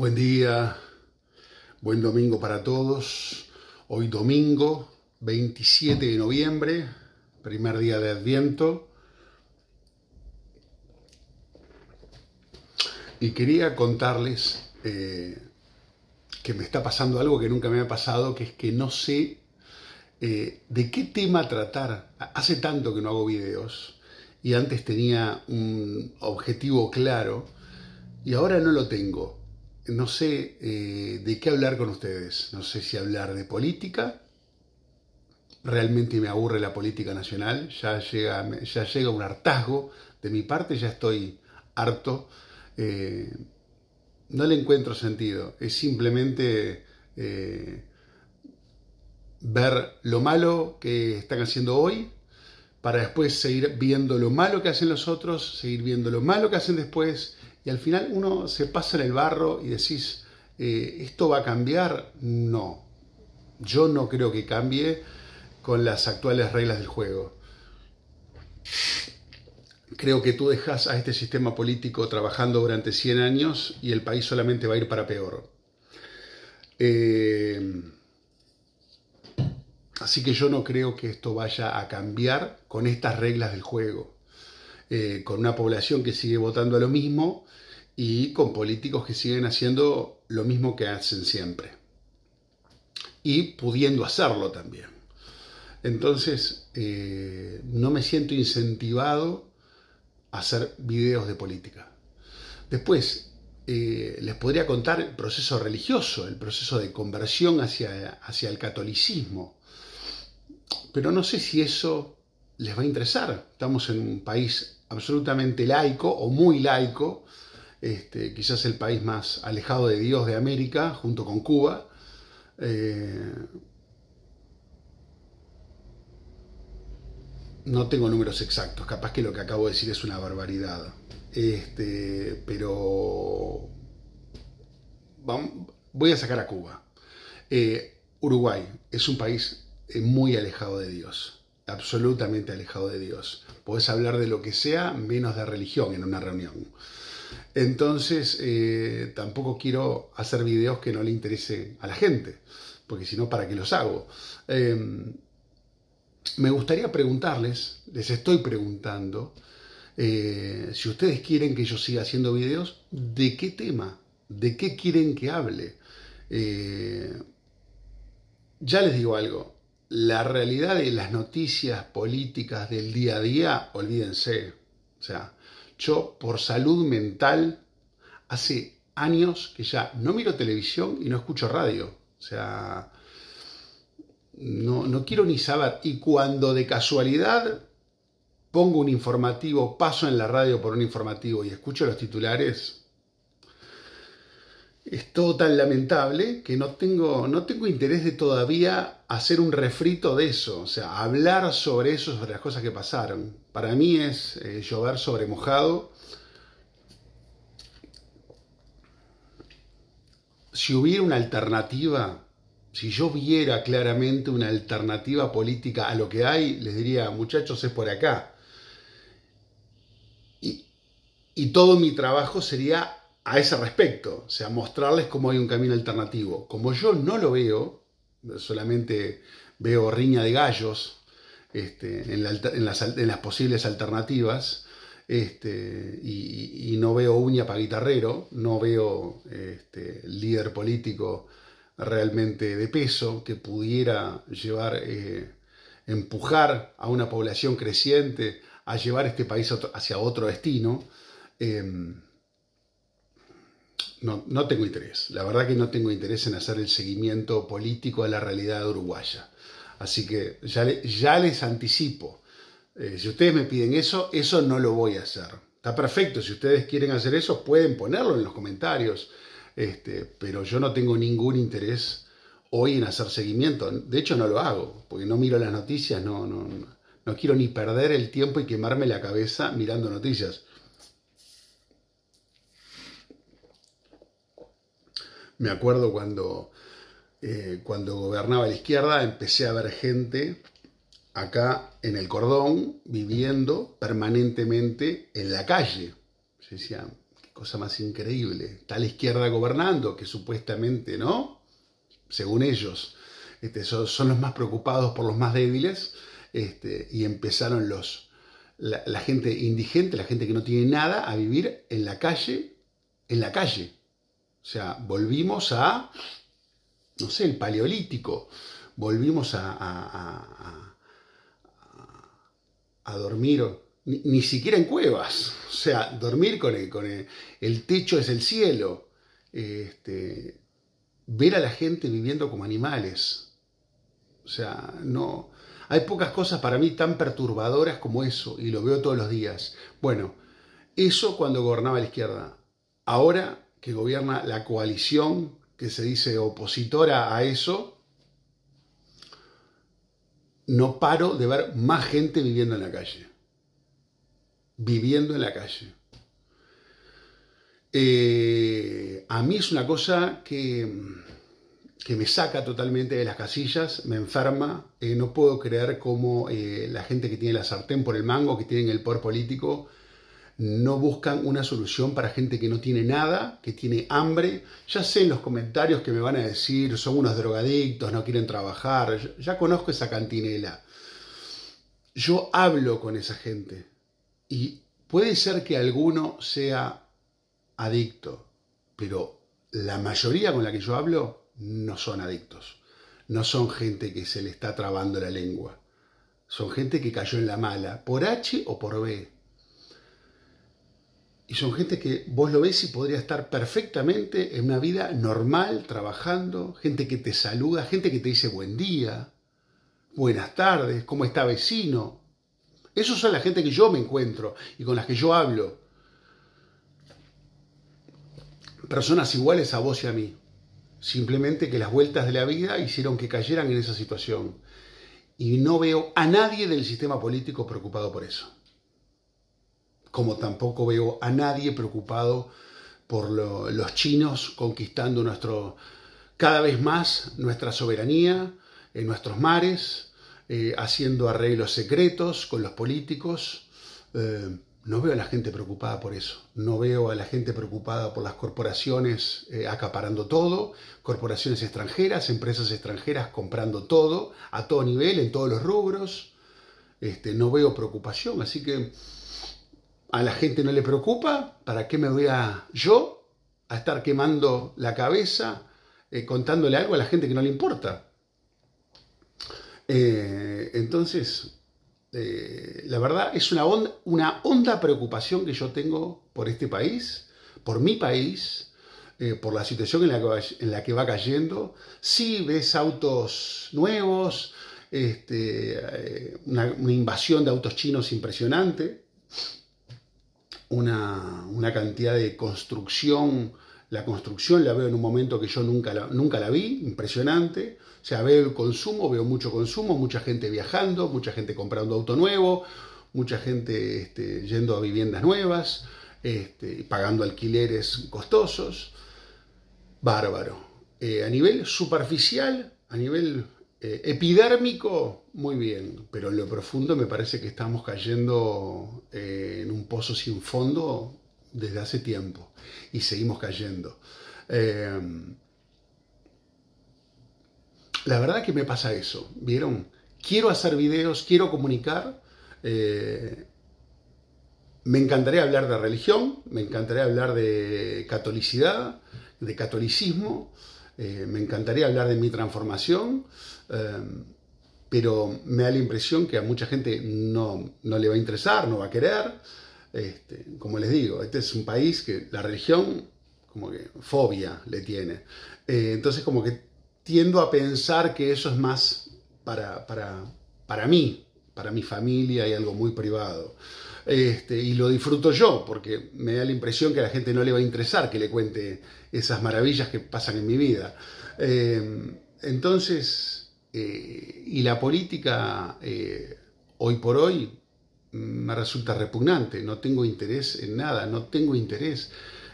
Buen día, buen domingo para todos. Hoy domingo 27 de noviembre, primer día de Adviento. Y quería contarles eh, que me está pasando algo que nunca me ha pasado, que es que no sé eh, de qué tema tratar. Hace tanto que no hago videos y antes tenía un objetivo claro y ahora no lo tengo no sé eh, de qué hablar con ustedes. No sé si hablar de política. Realmente me aburre la política nacional. Ya llega, ya llega un hartazgo. De mi parte ya estoy harto. Eh, no le encuentro sentido. Es simplemente eh, ver lo malo que están haciendo hoy para después seguir viendo lo malo que hacen los otros, seguir viendo lo malo que hacen después y al final uno se pasa en el barro y decís, eh, ¿esto va a cambiar? No, yo no creo que cambie con las actuales reglas del juego. Creo que tú dejas a este sistema político trabajando durante 100 años y el país solamente va a ir para peor. Eh, así que yo no creo que esto vaya a cambiar con estas reglas del juego. Eh, con una población que sigue votando a lo mismo y con políticos que siguen haciendo lo mismo que hacen siempre. Y pudiendo hacerlo también. Entonces, eh, no me siento incentivado a hacer videos de política. Después, eh, les podría contar el proceso religioso, el proceso de conversión hacia, hacia el catolicismo. Pero no sé si eso les va a interesar. Estamos en un país absolutamente laico o muy laico, este, quizás el país más alejado de Dios de América, junto con Cuba. Eh, no tengo números exactos, capaz que lo que acabo de decir es una barbaridad. Este, pero voy a sacar a Cuba. Eh, Uruguay es un país eh, muy alejado de Dios absolutamente alejado de Dios. Podés hablar de lo que sea menos de religión en una reunión. Entonces, eh, tampoco quiero hacer videos que no le interese a la gente, porque si no, ¿para qué los hago? Em, me gustaría preguntarles, les estoy preguntando, eh, si ustedes quieren que yo siga haciendo videos, ¿de qué tema? ¿De qué quieren que hable? Eh, ya les digo algo, la realidad y las noticias políticas del día a día, olvídense. O sea, yo por salud mental hace años que ya no miro televisión y no escucho radio. O sea, no, no quiero ni saber. Y cuando de casualidad pongo un informativo, paso en la radio por un informativo y escucho los titulares, es todo tan lamentable que no tengo, no tengo interés de todavía hacer un refrito de eso, o sea, hablar sobre eso, sobre las cosas que pasaron. Para mí es eh, llover sobre mojado. Si hubiera una alternativa, si yo viera claramente una alternativa política a lo que hay, les diría, muchachos, es por acá. Y, y todo mi trabajo sería a ese respecto, o sea, mostrarles cómo hay un camino alternativo. Como yo no lo veo, solamente veo riña de gallos este, en, las, posibles alternativas, este, y, no veo uña para guitarrero, no veo este, líder político realmente de peso que pudiera llevar, eh, empujar a una población creciente a llevar este país hacia otro destino. Em, no, no tengo interés. La verdad que no tengo interés en hacer el seguimiento político a la realidad uruguaya. Así que ya, les anticipo. Eh, si ustedes me piden eso, eso no lo voy a hacer. Está perfecto. Si ustedes quieren hacer eso, pueden ponerlo en los comentarios. Este, pero yo no tengo ningún interés hoy en hacer seguimiento. De hecho, no lo hago, porque no miro las noticias, no, no quiero ni perder el tiempo y quemarme la cabeza mirando noticias. Me acuerdo cuando, eh, cuando gobernaba la izquierda, empecé a ver gente acá en el cordón viviendo permanentemente en la calle. Se decía, qué cosa más increíble. Está la izquierda gobernando, que supuestamente, ¿no? Según ellos, este, son, los más preocupados por los más débiles. Este, y empezaron los, la gente indigente, la gente que no tiene nada, a vivir en la calle, en la calle, o sea, volvimos a, no sé, el paleolítico, volvimos a, a, a, a dormir ni, siquiera en cuevas, o sea, dormir con el, con el, el techo es el cielo, este, ver a la gente viviendo como animales, o sea, no... Hay pocas cosas para mí tan perturbadoras como eso, y lo veo todos los días. Bueno, eso cuando gobernaba la izquierda. Ahora que gobierna la coalición que se dice opositora a eso, no paro de ver más gente viviendo en la calle. Viviendo en la calle. Eh, a mí es una cosa que, me saca totalmente de las casillas, me enferma. Eh, no puedo creer cómo eh, la gente que tiene la sartén por el mango, que tiene el poder político, no buscan una solución para gente que no tiene nada, que tiene hambre. Ya sé en los comentarios que me van a decir, son unos drogadictos, no quieren trabajar, ya, conozco esa cantinela. Yo hablo con esa gente y puede ser que alguno sea adicto, pero la mayoría con la que yo hablo no son adictos, no son gente que se le está trabando la lengua, son gente que cayó en la mala, por H o por B y son gente que vos lo ves y podría estar perfectamente en una vida normal, trabajando, gente que te saluda, gente que te dice buen día, buenas tardes, cómo está vecino. Esos son la gente que yo me encuentro y con las que yo hablo. Personas iguales a vos y a mí. Simplemente que las vueltas de la vida hicieron que cayeran en esa situación. Y no veo a nadie del sistema político preocupado por eso como tampoco veo a nadie preocupado por los chinos conquistando nuestro, cada vez más nuestra soberanía en nuestros mares, eh, haciendo arreglos secretos con los políticos. Eh, no veo a la gente preocupada por eso. No veo a la gente preocupada por las corporaciones eh, acaparando todo, corporaciones extranjeras, empresas extranjeras comprando todo, a todo nivel, en todos los rubros. Este, no veo preocupación, así que a la gente no le preocupa, ¿para qué me voy a yo a estar quemando la cabeza eh, contándole algo a la gente que no le importa? Eh, entonces, eh, la verdad es una honda preocupación que yo tengo por este país, por mi país, por la situación en la, que va, cayendo. Sí ves autos nuevos, este, una, una invasión de autos chinos impresionante una, cantidad de construcción. La construcción la veo en un momento que yo nunca la, nunca la vi, impresionante. O sea, veo el consumo, veo mucho consumo, mucha gente viajando, mucha gente comprando auto nuevo, mucha gente este, yendo a viviendas nuevas, este, pagando alquileres costosos. Bárbaro. Eh, a nivel superficial, a nivel eh, epidérmico, muy bien, pero en lo profundo me parece que estamos cayendo eh, en un pozo sin fondo desde hace tiempo y seguimos cayendo. Eh, la verdad que me pasa eso, ¿vieron? Quiero hacer videos, quiero comunicar. me encantaría hablar de religión, me encantaría hablar de catolicidad, de catolicismo. Eh, me encantaría hablar de mi transformación, eh, pero me da la impresión que a mucha gente no, le va a interesar, no va a querer. Este, como les digo, este es un país que la religión como que fobia le tiene. Eh, entonces como que tiendo a pensar que eso es más para, para, para mí, para mi familia y algo muy privado. Este, y lo disfruto yo, porque me da la impresión que a la gente no le va a interesar que le cuente esas maravillas que pasan en mi vida. Em, entonces, eh, y la política eh, hoy por hoy me resulta repugnante, no tengo interés en nada, no tengo interés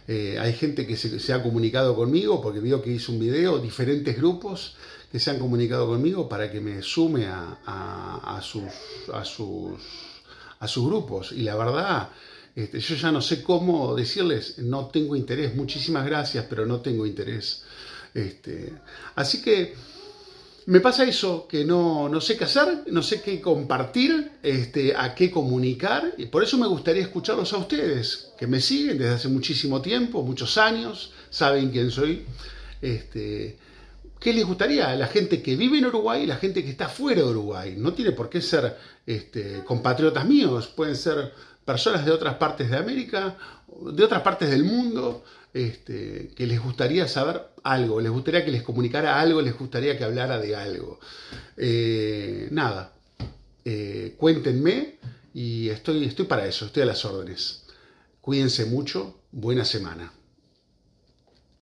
eh, hay gente que se, ha comunicado conmigo porque vio que hice un video, diferentes grupos que se han comunicado conmigo para que me sume a, sus, a, sus, grupos. Y la verdad, este, yo ya no sé cómo decirles, no tengo interés, muchísimas gracias, pero no tengo interés. Este, así que me pasa eso, que no, sé qué hacer, no sé qué compartir, este, a qué comunicar, y por eso me gustaría escucharlos a ustedes, que me siguen desde hace muchísimo tiempo, muchos años, saben quién soy. Este, ¿Qué les gustaría a la gente que vive en Uruguay y la gente que está fuera de Uruguay? No tiene por qué ser este, compatriotas míos, pueden ser personas de otras partes de América, de otras partes del mundo, este, que les gustaría saber algo, les gustaría que les comunicara algo, les gustaría que hablara de algo. Eh, nada, eh, cuéntenme y estoy, estoy para eso, estoy a las órdenes. Cuídense mucho, buena semana.